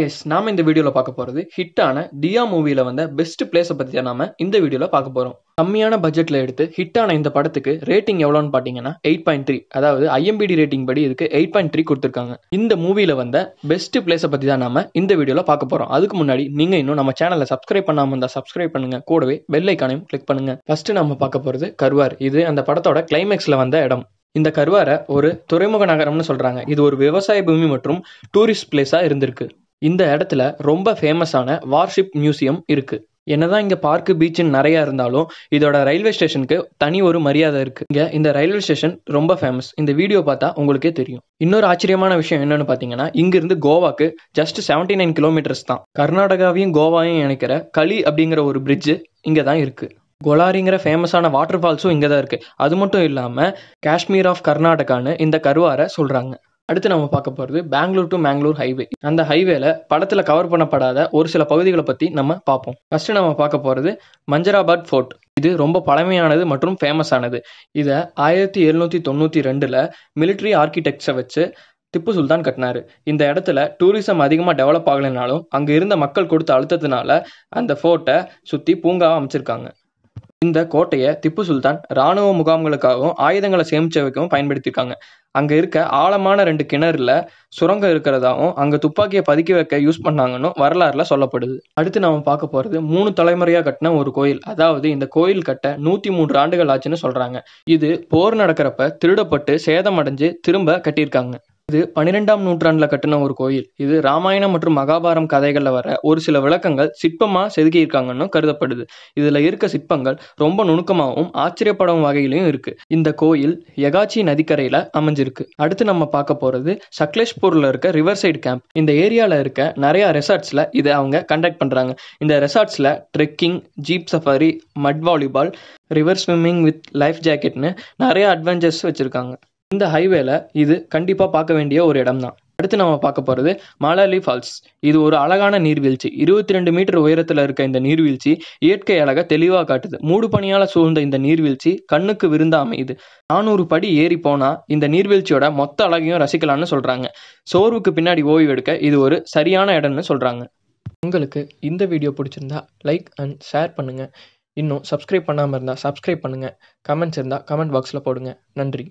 S நாம இந்த வீடியோவில் பார்க்க போகிறது ஹிட்டான தியா மூவியில் வந்த பெஸ்ட் பிளேஸை பற்றி நாம இந்த வீடியோவில் பார்க்க போகிறோம் கம்மியான பட்ஜெட்டில் எடுத்து ஹிட்டான இந்த படத்துக்கு ரேட்டிங் எவ்வளோன்னு பார்த்தீங்கன்னா எயிட் பாயிண்ட் த்ரீ அதாவது ஐஎம்பிடி ரேட்டிங் படி இதுக்கு எயிட் பாயிண்ட் த்ரீ கொடுத்துருக்காங்க இந்த மூவியில் வந்த பெஸ்ட் பிளேஸை பற்றி தான் நாம இந்த வீடியோவில் பார்க்க போகிறோம் அதுக்கு முன்னாடி நீங்கள் இன்னும் நம்ம சேனலை சப்ஸ்கிரைப் பண்ணாமல் இருந்தால் சப்ஸ்கிரைப் பண்ணுங்க கூடவே பெல் ஐக்கானையும் கிளிக் பண்ணுங்க ஃபர்ஸ்ட் நம்ம பார்க்க போகிறது கருவார் இது அந்த படத்தோட கிளைமேக்ஸில் வந்த இடம் இந்த கருவாரை ஒரு துறைமுக நகரம்னு சொல்கிறாங்க இது ஒரு விவசாய பூமி மற்றும் டூரிஸ்ட் பிளேஸாக இருந்திருக்கு இந்த இடத்துல ரொம்ப ஃபேமஸான வார்ஷிப் மியூசியம் இருக்குது என்னதான் இங்கே பார்க்கு பீச்சுன்னு நிறையா இருந்தாலும் இதோட ரயில்வே ஸ்டேஷனுக்கு தனி ஒரு மரியாதை இருக்குது இங்கே இந்த ரயில்வே ஸ்டேஷன் ரொம்ப ஃபேமஸ் இந்த வீடியோ பார்த்தா உங்களுக்கே தெரியும் இன்னொரு ஆச்சரியமான விஷயம் என்னென்னு பார்த்தீங்கன்னா இருந்து கோவாக்கு ஜஸ்ட் செவன்டி நைன் கிலோமீட்டர்ஸ் தான் கர்நாடகாவையும் கோவாவையும் இணைக்கிற களி அப்படிங்கிற ஒரு பிரிட்ஜு இங்கே தான் இருக்குது கொலாரிங்கிற ஃபேமஸான வாட்டர் ஃபால்ஸும் இங்கே தான் இருக்குது அது மட்டும் இல்லாமல் காஷ்மீர் ஆஃப் கர்நாடகான்னு இந்த கருவாரை சொல்கிறாங்க அடுத்து நம்ம பார்க்க போகிறது பெங்களூர் டு மேங்களூர் ஹைவே அந்த ஹைவேல படத்தில் கவர் பண்ணப்படாத ஒரு சில பகுதிகளை பற்றி நம்ம பார்ப்போம் ஃபஸ்ட்டு நம்ம பார்க்க போகிறது மஞ்சராபாத் ஃபோர்ட் இது ரொம்ப பழமையானது மற்றும் ஃபேமஸானது இதை ஆயிரத்தி எழுநூற்றி தொண்ணூற்றி ரெண்டில் மிலிட்ரி ஆர்கிடெக்ட்ஸை வச்சு திப்பு சுல்தான் கட்டினார் இந்த இடத்துல டூரிசம் அதிகமாக டெவலப் ஆகலைனாலும் அங்கே இருந்த மக்கள் கொடுத்த அழுத்தத்தினால அந்த ஃபோர்ட்டை சுற்றி பூங்காவாக அமைச்சிருக்காங்க இந்த கோட்டையை திப்பு சுல்தான் இராணுவ முகாம்களுக்காகவும் ஆயுதங்களை சேமிச்சவைக்கவும் பயன்படுத்தியிருக்காங்க அங்கே இருக்க ஆழமான ரெண்டு கிணறுல சுரங்கம் இருக்கிறதாவும் அங்கே துப்பாக்கியை பதுக்கி வைக்க யூஸ் பண்ணாங்கன்னு வரலாறுல சொல்லப்படுது அடுத்து நாம் பார்க்க போகிறது மூணு தலைமுறையாக கட்டின ஒரு கோயில் அதாவது இந்த கோயில் கட்ட நூற்றி மூன்று ஆண்டுகள் ஆச்சுன்னு சொல்கிறாங்க இது போர் நடக்கிறப்ப திருடப்பட்டு சேதமடைஞ்சு திரும்ப கட்டியிருக்காங்க இது பனிரெண்டாம் நூற்றாண்டுல கட்டின ஒரு கோயில் இது ராமாயணம் மற்றும் மகாபாரம் கதைகள்ல வர ஒரு சில விளக்கங்கள் சிற்பமா செதுக்கியிருக்காங்கன்னு கருதப்படுது இதுல இருக்க சிற்பங்கள் ரொம்ப நுணுக்கமாகவும் ஆச்சரியப்படும் வகையிலையும் இருக்கு இந்த கோயில் யகாச்சி நதிக்கரையில அமைஞ்சிருக்கு அடுத்து நம்ம பார்க்க போறது சக்லேஷ்பூர்ல இருக்க ரிவர் சைடு கேம்ப் இந்த ஏரியால இருக்க நிறைய ரெசார்ட்ஸ்ல இதை அவங்க கண்டக்ட் பண்றாங்க இந்த ரெசார்ட்ஸ்ல trekking jeep safari mud volleyball river swimming with life ஜாக்கெட்னு நிறைய அட்வென்ச்சர்ஸ் வச்சிருக்காங்க இந்த ஹைவேல இது கண்டிப்பாக பார்க்க வேண்டிய ஒரு இடம் தான் அடுத்து நம்ம பார்க்க போகிறது மாலாலி ஃபால்ஸ் இது ஒரு அழகான நீர்வீழ்ச்சி இருபத்தி ரெண்டு மீட்டர் உயரத்தில் இருக்க இந்த நீர்வீழ்ச்சி இயற்கை அழக தெளிவாக காட்டுது மூடு பணியால் சூழ்ந்த இந்த நீர்வீழ்ச்சி கண்ணுக்கு விருந்த அமையுது நானூறு படி ஏறி போனா இந்த நீர்வீழ்ச்சியோட மொத்த அழகையும் ரசிக்கலாம்னு சொல்கிறாங்க சோர்வுக்கு பின்னாடி ஓய்வு எடுக்க இது ஒரு சரியான இடம்னு சொல்கிறாங்க உங்களுக்கு இந்த வீடியோ பிடிச்சிருந்தா லைக் அண்ட் ஷேர் பண்ணுங்கள் இன்னும் சப்ஸ்கிரைப் பண்ணாமல் இருந்தால் சப்ஸ்கிரைப் பண்ணுங்கள் கமெண்ட்ஸ் இருந்தால் கமெண்ட் பாக்ஸில் போடுங்க நன்றி